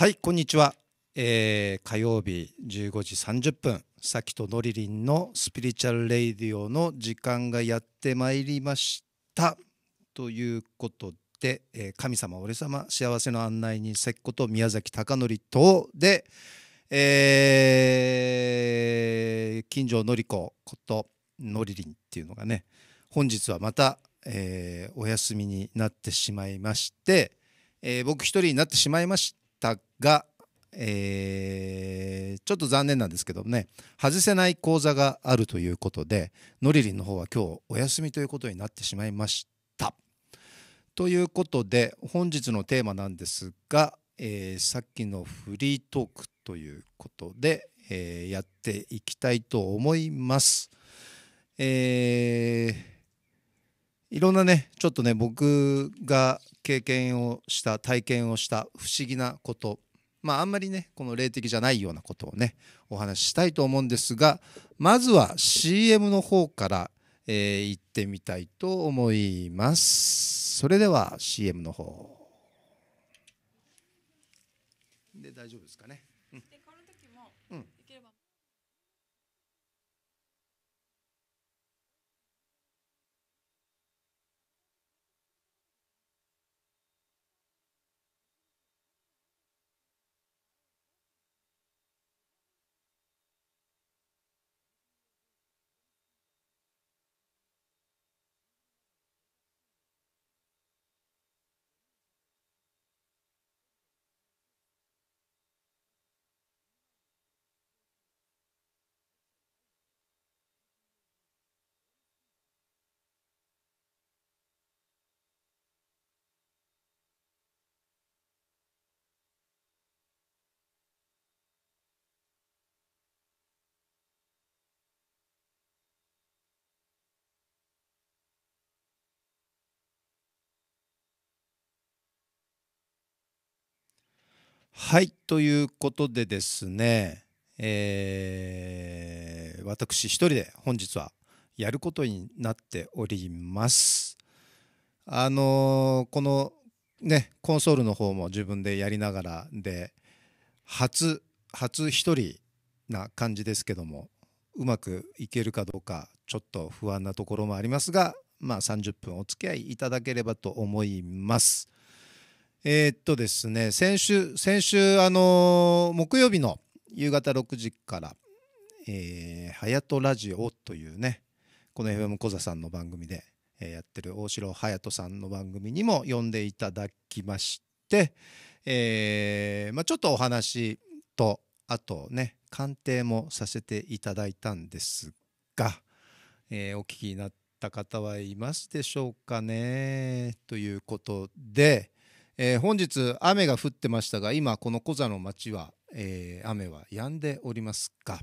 はいこんにちは、えー、火曜日15時30分さきとのりりんのスピリチュアルレイディオの時間がやってまいりましたということで、えー、神様俺様幸せの案内人せっこと宮崎貴則とで、えー、近所のりこことのりりんっていうのがね本日はまた、えー、お休みになってしまいまして、えー、僕一人になってしまいましたが、えー、ちょっと残念なんですけどね外せない講座があるということでのりりんの方は今日お休みということになってしまいました。ということで本日のテーマなんですが、えー、さっきのフリートークということで、えー、やっていきたいと思います。えーいろんなねちょっとね僕が経験をした体験をした不思議なことまああんまりねこの霊的じゃないようなことをねお話ししたいと思うんですがまずは CM の方から、えー、行ってみたいと思いますそれでは CM の方で大丈夫ですかねはいということでですね、えー、私一人で本日はやることになっております。あのー、このねコンソールの方も自分でやりながらで初初一人な感じですけどもうまくいけるかどうかちょっと不安なところもありますがまあ30分お付き合いいただければと思います。えー、っとですね、先週、先週、あのー、木曜日の夕方6時から、えはやとラジオというね、この FM 小座さんの番組で、えー、やってる大城隼人さんの番組にも呼んでいただきまして、えー、まあ、ちょっとお話と、あとね、鑑定もさせていただいたんですが、えお聞きになった方はいますでしょうかね、ということで、えー、本日雨が降ってましたが今このコザの町は、えー、雨は止んでおりますか、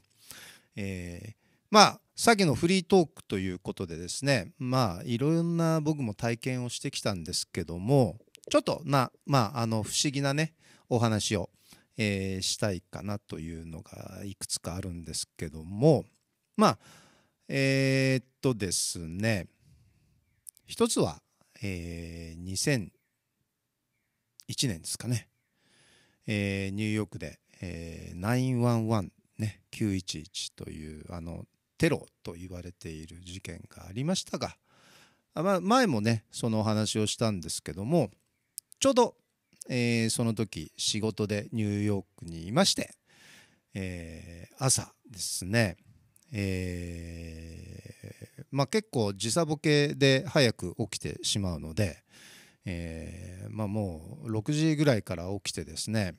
えー、まあさのフリートークということでですねまあいろんな僕も体験をしてきたんですけどもちょっとなまああの不思議なねお話を、えー、したいかなというのがいくつかあるんですけどもまあえー、っとですね一つは、えー、1年ですかね、えー、ニューヨークで、えー、911ね911というあのテロと言われている事件がありましたが、まあ、前もねそのお話をしたんですけどもちょうど、えー、その時仕事でニューヨークにいまして、えー、朝ですね、えーまあ、結構時差ボケで早く起きてしまうので、えー、まあ、もう6時ぐらいから起きてですね、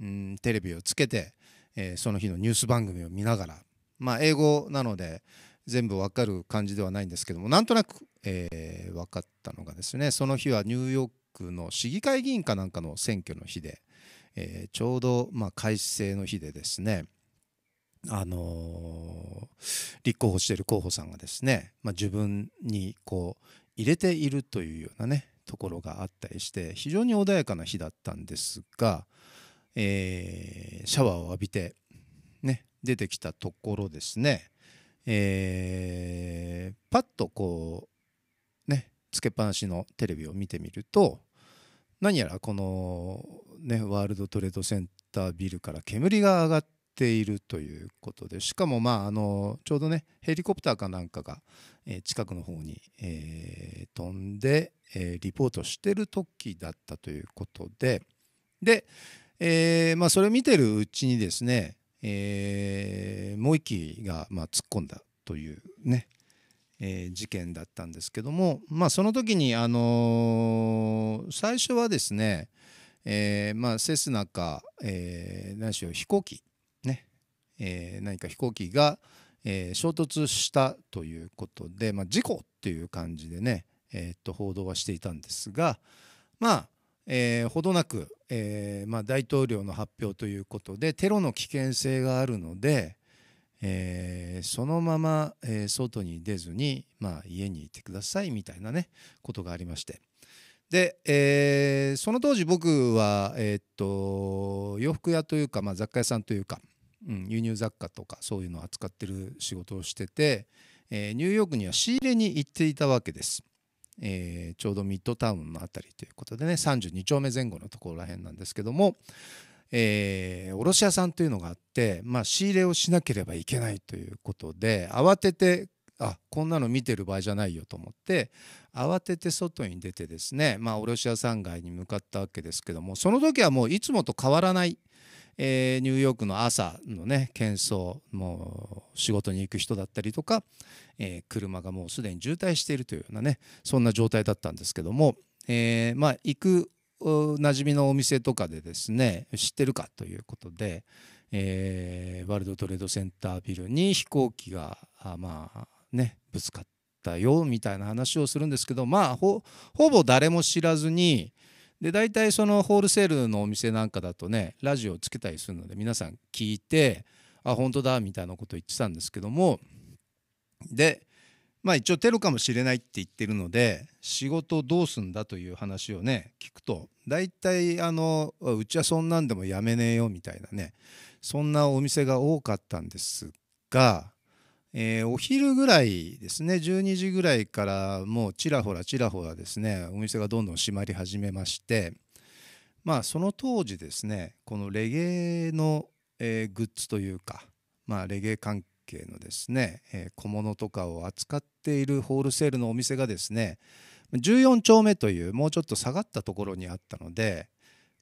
うん、テレビをつけて、えー、その日のニュース番組を見ながら、まあ、英語なので全部わかる感じではないんですけどもなんとなく、えー、分かったのがですねその日はニューヨークの市議会議員かなんかの選挙の日で、えちょうど、まあ、改正の日でですねあの立候補している候補さんがですね、まあ、自分にこう入れているというようなねところがあったりして非常に穏やかな日だったんですが、えー、シャワーを浴びて、ね、出てきたところですね、えー、パッとこうねつけっぱなしのテレビを見てみると何やらこの、ね、ワールドトレードセンタービルから煙が上がっているということでしかもまああのちょうどねヘリコプターかなんかが、え近くの方に、えー、飛んで、えリポートしてる時だったということでで、えーまあ、それを見てるうちにですね、えー、もう1機が、まあ、突っ込んだというね、えー、事件だったんですけども、まあ、その時に、あのー、最初はですね、えーまあ、セスナか、えー、何しろ飛行機えー、何か飛行機が、えー、衝突したということで、まあ、事故っていう感じでね、えー、っと報道はしていたんですがまあえー、ほどなく、えーまあ、大統領の発表ということでテロの危険性があるので、えー、そのまま、えー、外に出ずに、まあ、家にいてくださいみたいなねことがありましてで、えー、その当時僕は、えー、っと洋服屋というか、まあ、雑貨屋さんというかうん、輸入雑貨とかそういうのを扱ってる仕事をしてて、えー、ニューヨークには仕入れに行っていたわけです、えー、ちょうどミッドタウンの辺りということでね32丁目前後のところらへんなんですけども、えー、卸屋さんというのがあって、まあ、仕入れをしなければいけないということで慌ててあこんなの見てる場合じゃないよと思って慌てて外に出てですねまあ卸屋さん街に向かったわけですけどもその時はもういつもと変わらない、えー、ニューヨークの朝のね喧騒もう仕事に行く人だったりとか、えー、車がもうすでに渋滞しているというようなねそんな状態だったんですけども、えー、まあ行くなじみのお店とかでですね知ってるかということで、えー、ワールドトレードセンタービルに飛行機がまあねぶつかったよみたいな話をするんですけどまあほぼ誰も知らずに、で大体そのホールセールのお店なんかだとねラジオをつけたりするので皆さん聞いてあ本当だみたいなことを言ってたんですけどもでまあ一応テロかもしれないって言ってるので仕事どうすんだという話をね聞くと大体あのうちはそんなんでもやめねえよみたいなねそんなお店が多かったんですがえー、お昼ぐらいですね12時ぐらいからもうちらほらちらほらですねお店がどんどん閉まり始めましてまあその当時ですねこのレゲエの、えー、グッズというか、まあ、レゲエ関係のですね、えー、小物とかを扱っているホールセールのお店がですね14丁目というもうちょっと下がったところにあったので、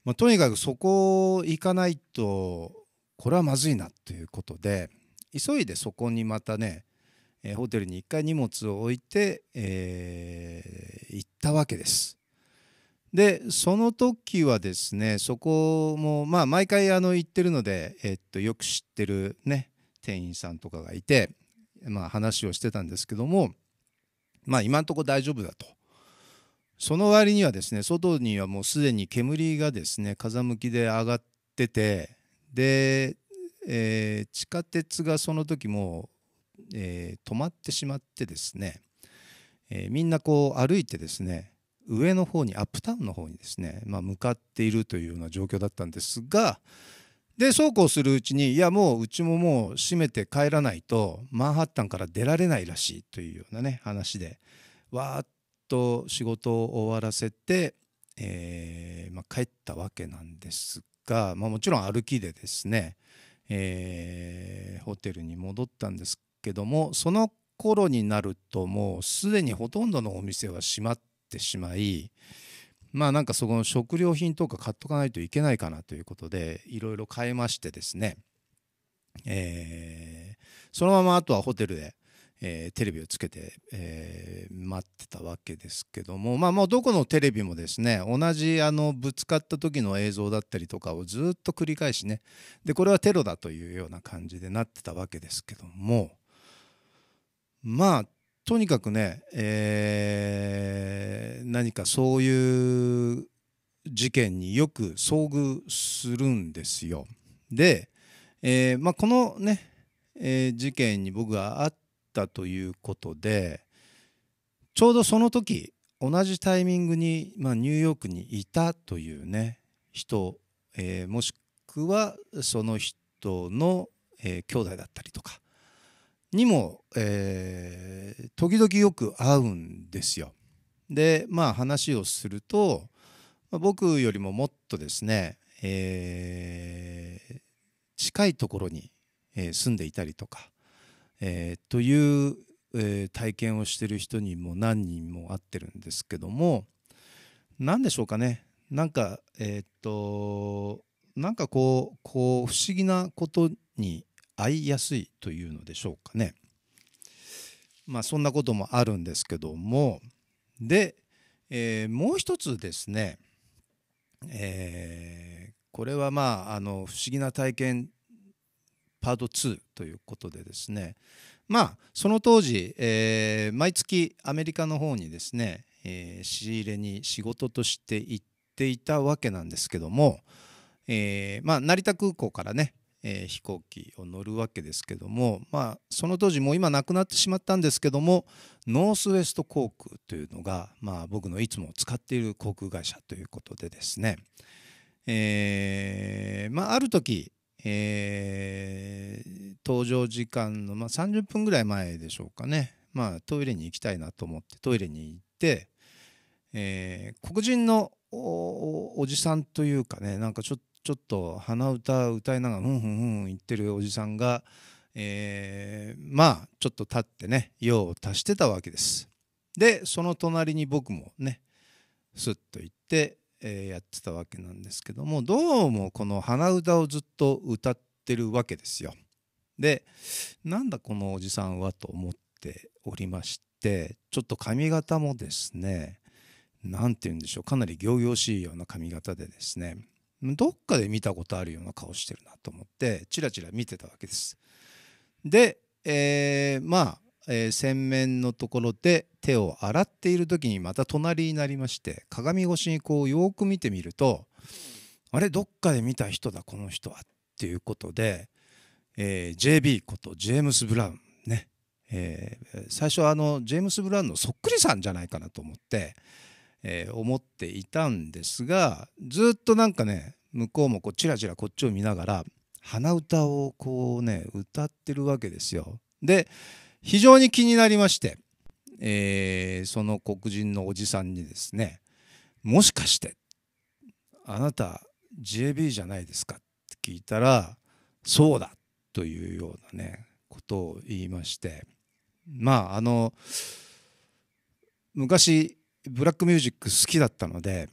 まあ、とにかくそこ行かないとこれはまずいなということで急いでそこにまたね、えー、ホテルに一回荷物を置いて、えー、行ったわけです。でその時はですねそこもまあ毎回あの行ってるので、えっとよく知ってるね店員さんとかがいて、まあ、話をしてたんですけどもまあ今んとこ大丈夫だと。その割にはですね外にはもうすでに煙がですね風向きで上がっててでえー、地下鉄がその時も、えー、止まってしまってですね、えー、みんなこう歩いてですね上の方にアップタウンの方にですね、まあ、向かっているというような状況だったんですがでそうこうするうちにいやもううちももう閉めて帰らないとマンハッタンから出られないらしいというようなね話でわーっと仕事を終わらせて、えー、まあ、帰ったわけなんですが、まあ、もちろん歩きでですねえー、ホテルに戻ったんですけどもその頃になるともうすでにほとんどのお店は閉まってしまいまあなんかそこの食料品とか買っとかないといけないかなということでいろいろ買いましてですね、えー、そのままあとはホテルでえー、テレビをつけて、えー、待ってたわけですけども、まあ、もうどこのテレビもですね同じあのぶつかった時の映像だったりとかをずっと繰り返しねでこれはテロだというような感じでなってたわけですけどもまあとにかくね、えー、何かそういう事件によく遭遇するんですよ。で、えーまあ、このね、えー、事件に僕がってったということでちょうどその時同じタイミングに、まあ、ニューヨークにいたというね人、えー、もしくはその人の、えー、兄弟だったりとかにも、えー、時々よく会うんですよ。でまあ話をすると、まあ、僕よりももっとですね、えー、近いところに、え住んでいたりとかえー、という、えー、体験をしてる人にも何人も会ってるんですけども何でしょうかねなんかえー、っとなんかこうこう不思議なことに会いやすいというのでしょうかね。まあそんなこともあるんですけどもで、えー、もう一つですね、えー、これはまああの不思議な体験パート2ということでですねまあその当時、えー、毎月アメリカの方にですね、えー、仕入れに仕事として行っていたわけなんですけども、えー、まあ、成田空港からね、え飛行機を乗るわけですけどもまあその当時もう今なくなってしまったんですけどもノースウェスト航空というのが、まあ、僕のいつも使っている航空会社ということでですねえーまあ、ある時、えー、登場時間の、まあ、30分ぐらい前でしょうかね、まあ、トイレに行きたいなと思ってトイレに行って、えー、黒人のおじさんというかねなんかちょちょっと鼻歌歌いながらふんふんふん言ってるおじさんが、えー、まあちょっと立ってね用を足してたわけです。でその隣に僕もねスッと行って、えー、やってたわけなんですけどもどうもこの鼻歌をずっと歌ってるわけですよ。でなんだこのおじさんはと思っておりましてちょっと髪型もですね何て言うんでしょうかなり仰々しいような髪型でですねどっかで見たことあるような顔してるなと思ってチラチラ見てたわけです。で、えー、まあえー、洗面のところで手を洗っている時にまた隣になりまして鏡越しにこうよく見てみるとあれどっかで見た人だこの人はっていうことで、えー、JB ことジェームス・ブラウンね、えー、最初はあのジェームス・ブラウンのそっくりさんじゃないかなと思って、えー、思っていたんですがずっとなんかね向こうもこうチラチラこっちを見ながら鼻歌をこうね歌ってるわけですよ。で非常に気になりまして、えー、その黒人のおじさんにですねもしかしてあなた JB じゃないですかって聞いたらそうだというようなねことを言いましてまああの昔ブラックミュージック好きだったので、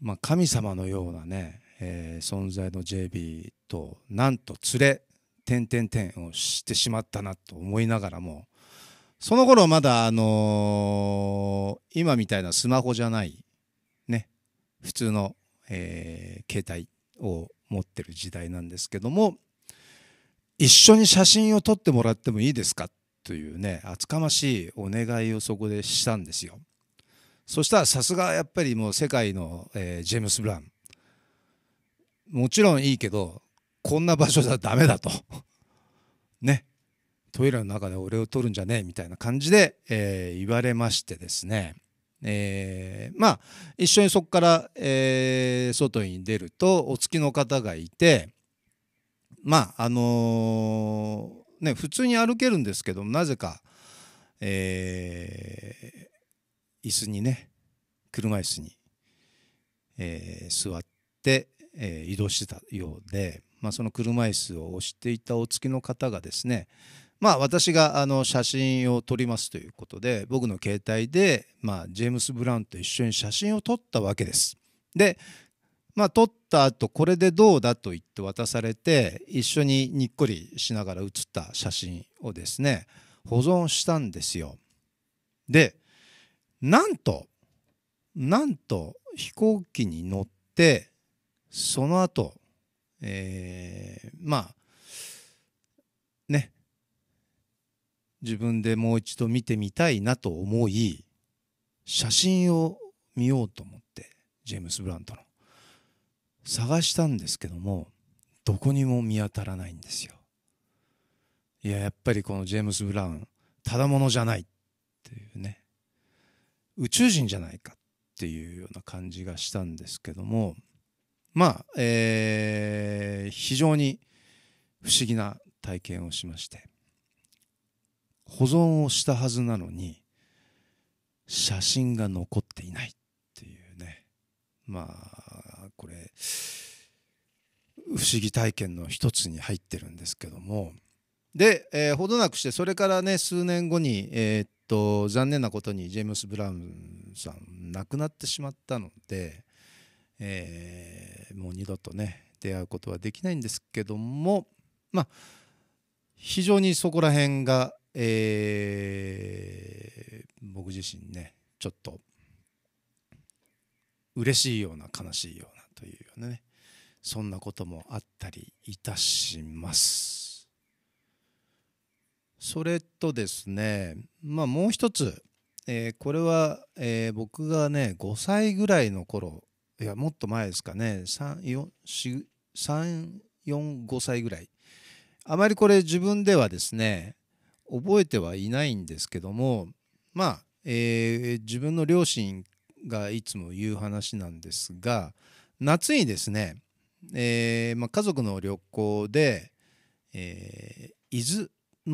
まあ、神様のようなね、えー、存在の JB となんと連れ点点点をしてしまったなと思いながらもその頃まだあのー、今みたいなスマホじゃないね普通の、えー、携帯を持ってる時代なんですけども一緒に写真を撮ってもらってもいいですかというね厚かましいお願いをそこでしたんですよそしたらさすがやっぱりもう世界の、えー、ジェームス・ブランもちろんいいけどこんな場所じゃダメだと ねトイレの中で俺を取るんじゃねえみたいな感じで、えー、言われましてですね、えー、まあ一緒にそこから、えー、外に出るとお付きの方がいてまああのー、ね普通に歩けるんですけどなぜか、えー、椅子にね車椅子に、え座って、え移動してたようでまあ、その車椅子を押していたお付きの方がですね、まあ、私があの写真を撮りますということで僕の携帯で、まあ、ジェームス・ブラウンと一緒に写真を撮ったわけです。で、まあ、撮った後これでどうだと言って渡されて一緒ににっこりしながら写った写真をですね保存したんですよ。でなんとなんと飛行機に乗ってその後えー、まあね自分でもう一度見てみたいなと思い写真を見ようと思ってジェームス・ブラントの探したんですけどもどこにも見当たらないんですよいややっぱりこのジェームス・ブラウンただものじゃないっていうね宇宙人じゃないかっていうような感じがしたんですけどもまあ、えー、非常に不思議な体験をしまして保存をしたはずなのに写真が残っていないっていうねまあこれ不思議体験の一つに入ってるんですけどもで、えー、ほどなくしてそれからね数年後に、えー、っと残念なことにジェームス・ブラウンさん亡くなってしまったのでえー、もう二度とね出会うことはできないんですけどもまあ非常にそこら辺が、えー、僕自身ねちょっと嬉しいような悲しいようなというようなねそんなこともあったりいたします。それとですねまあもう一つ、えー、これは、えー、僕がね5歳ぐらいの頃いやもっと前ですかね345歳ぐらいあまりこれ自分ではですね覚えてはいないんですけどもまあ、えー、自分の両親がいつも言う話なんですが夏にですね、えー、まあ、家族の旅行で、えー、伊豆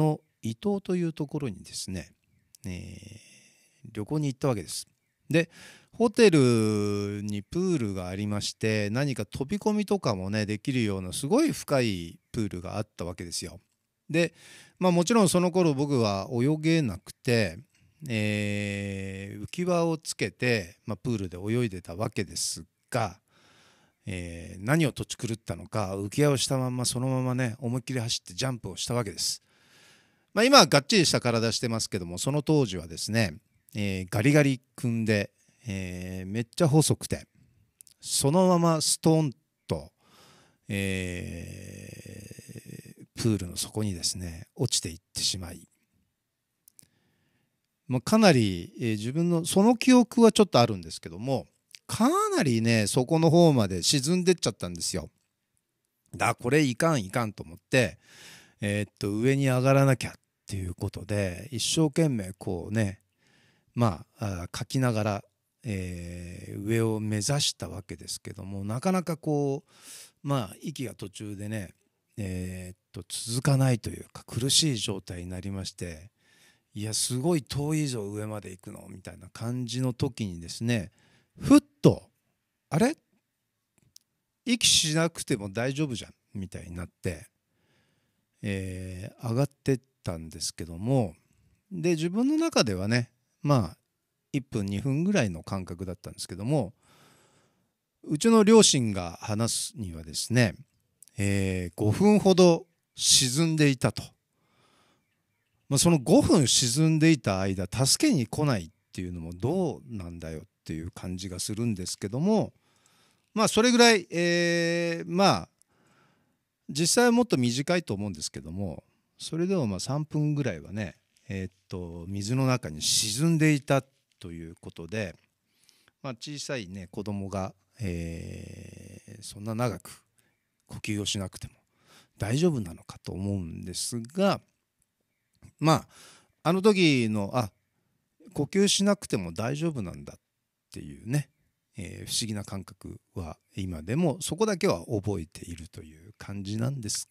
の伊東というところにですね、えー、旅行に行ったわけです。でホテルにプールがありまして何か飛び込みとかもねできるようなすごい深いプールがあったわけですよ。で、まあ、もちろんその頃僕は泳げなくて、えー、浮き輪をつけて、まあ、プールで泳いでたわけですが、えー、何をとち狂ったのか浮き輪をしたままそのままね思いっきり走ってジャンプをしたわけです。まあ、今はがっちりした体してますけどもその当時はですね、えー、ガリガリ君んで、えー、めっちゃ細くてそのままストンと、えー、プールの底にですね落ちていってしまい、まあ、かなり、えー、自分のその記憶はちょっとあるんですけどもかなりねそこの方まで沈んでっちゃったんですよ。だこれいかんいかんと思って、えー、っと上に上がらなきゃっていうことで一生懸命こうねまあ書きながらえー、上を目指したわけですけどもなかなかこうまあ息が途中でね、えー、っと続かないというか苦しい状態になりましていやすごい遠いぞ上まで行くのみたいな感じの時にですねふっとあれ息しなくても大丈夫じゃんみたいになって、えー、上がってったんですけどもで自分の中ではねまあ1分2分ぐらいの間隔だったんですけどもうちの両親が話すにはですね、えー、5分ほど沈んでいたと、まあ、その5分沈んでいた間助けに来ないっていうのもどうなんだよっていう感じがするんですけどもまあそれぐらい、えー、まあ実際はもっと短いと思うんですけどもそれでもまあ3分ぐらいはねえー、っと水の中に沈んでいたっということで、まあ、小さい、ね、子供が、えー、そんな長く呼吸をしなくても大丈夫なのかと思うんですがまああの時のあ呼吸しなくても大丈夫なんだっていうね、えー、不思議な感覚は今でもそこだけは覚えているという感じなんです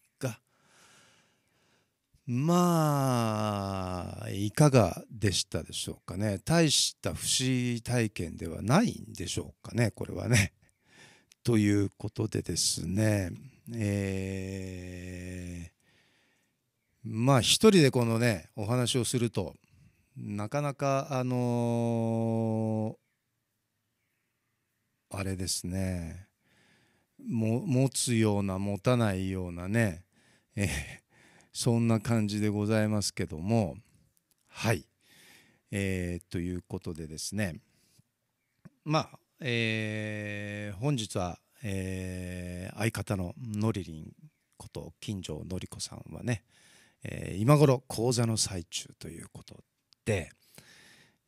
まあいかがでしたでしょうかね大した不思体験ではないんでしょうかねこれはね。ということでですねえー、まあ一人でこのねお話をするとなかなかあのー、あれですねも持つような持たないようなねえーそんな感じでございますけどもはい、えー、ということでですねまあ、えー、本日は、えー、相方ののりりんこと金城のり子さんはね、えー、今頃講座の最中ということで、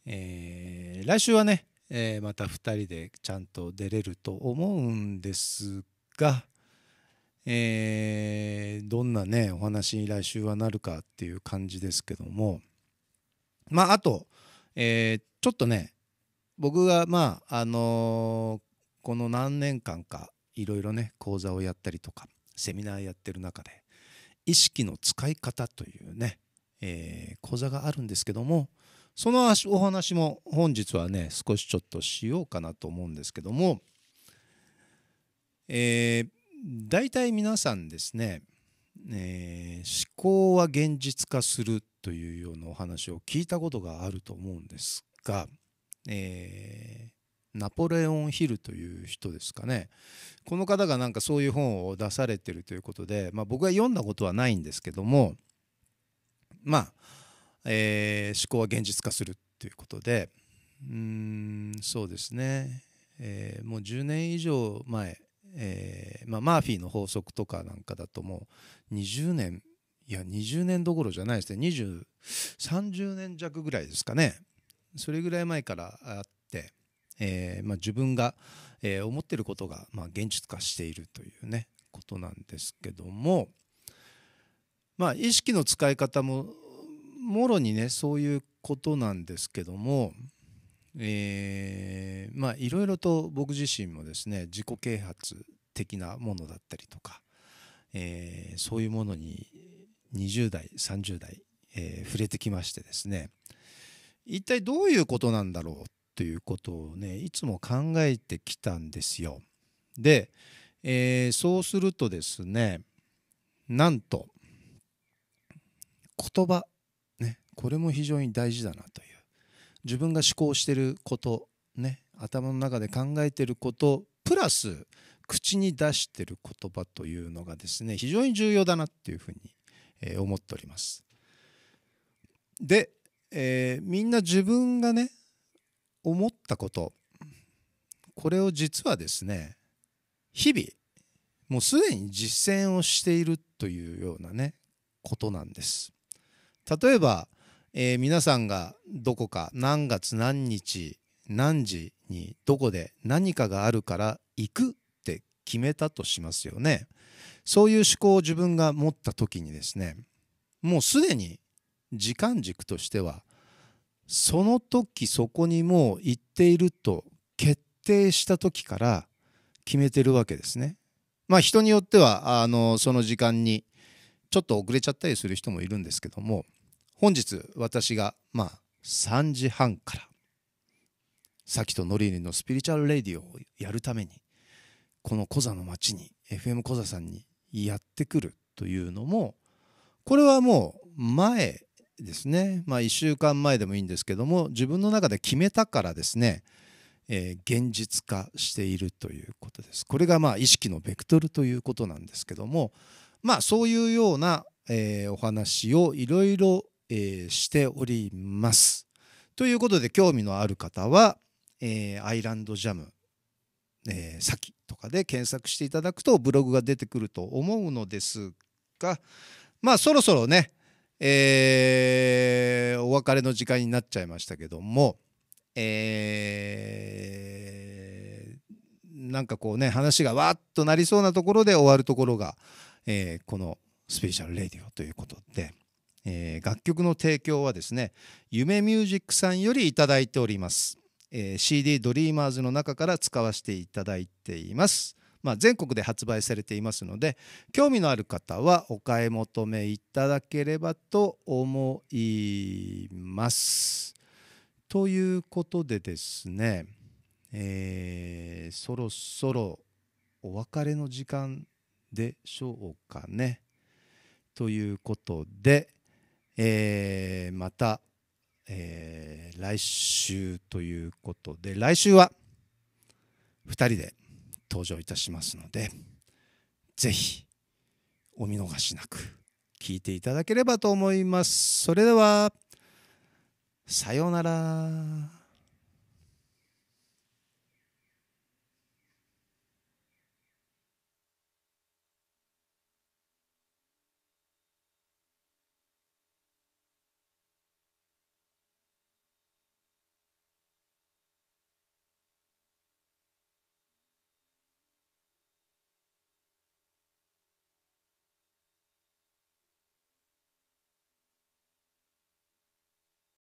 えー、来週はね、えー、また2人でちゃんと出れると思うんですがえー、どんなねお話に来週はなるかっていう感じですけどもまああと、えー、ちょっとね僕がまああのー、この何年間かいろいろね講座をやったりとかセミナーやってる中で意識の使い方というね、えー、講座があるんですけどもそのお話も本日はね少しちょっとしようかなと思うんですけども、えー大体皆さんですね、えー、思考は現実化するというようなお話を聞いたことがあると思うんですが、えー、ナポレオン・ヒルという人ですかねこの方がなんかそういう本を出されてるということで、まあ、僕は読んだことはないんですけどもまあ、えー、思考は現実化するということでうんそうですね、えー、もう10年以上前えー、まあ、マーフィーの法則とかなんかだともう20年いや20年どころじゃないですね2030年弱ぐらいですかねそれぐらい前からあって、えー、まあ、自分が、えー、思ってることが、まあ、現実化しているというねことなんですけども、まあ、意識の使い方ももろにねそういうことなんですけどもえー、まあいろいろと僕自身もですね自己啓発的なものだったりとか、えー、そういうものに20代30代、えー、触れてきましてですね一体どういうことなんだろうということをねいつも考えてきたんですよ。で、えー、そうするとですねなんと言葉ねこれも非常に大事だなという。自分が思考してることね頭の中で考えてることプラス口に出してる言葉というのがですね非常に重要だなっていうふうに、え思っております。で、えー、みんな自分がね思ったことこれを実はですね日々もうすでに実践をしているというようなねことなんです。例えばえー、皆さんがどこか何月何日何時にどこで何かがあるから行くって決めたとしますよね。そういう思考を自分が持った時にですねもうすでに時間軸としてはその時そこにもう行っていると決定した時から決めてるわけですね。まあ人によってはあのその時間にちょっと遅れちゃったりする人もいるんですけども本日私がまあ3時半からさきとノリリのスピリチュアルレディオをやるためにこのコザの町に FM コザさんにやってくるというのもこれはもう前ですねまあ1週間前でもいいんですけども自分の中で決めたからですねえ現実化しているということです。これがまあ意識のベクトルということなんですけどもまあそういうような、えお話をいろいろえー、しております。ということで興味のある方は、えー、アイランドジャム、えー、先とかで検索していただくとブログが出てくると思うのですがまあそろそろね、えー、お別れの時間になっちゃいましたけども、えー、なんかこうね話がわっとなりそうなところで終わるところが、えー、このスペシャルレディオということで。えー、楽曲の提供はですね夢ミュージックさんよりいただいております、えー、CD ドリーマーズの中から使わせていただいています、まあ、全国で発売されていますので興味のある方はお買い求めいただければと思いますということでですね、えー、そろそろお別れの時間でしょうかねということでえー、また、えー、来週ということで来週は2人で登場いたしますのでぜひお見逃しなく聞いていただければと思います。それではさようなら。